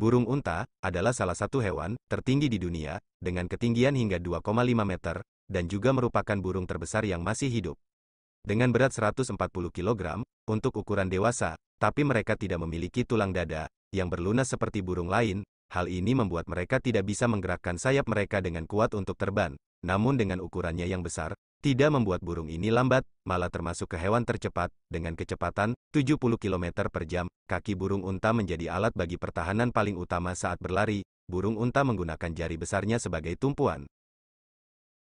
Burung unta adalah salah satu hewan tertinggi di dunia, dengan ketinggian hingga 2,5 meter, dan juga merupakan burung terbesar yang masih hidup. Dengan berat 140 kg, untuk ukuran dewasa, tapi mereka tidak memiliki tulang dada, yang berlunas seperti burung lain, hal ini membuat mereka tidak bisa menggerakkan sayap mereka dengan kuat untuk terbang, namun dengan ukurannya yang besar, tidak membuat burung ini lambat, malah termasuk ke hewan tercepat, dengan kecepatan 70 km per jam, kaki burung unta menjadi alat bagi pertahanan paling utama saat berlari, burung unta menggunakan jari besarnya sebagai tumpuan.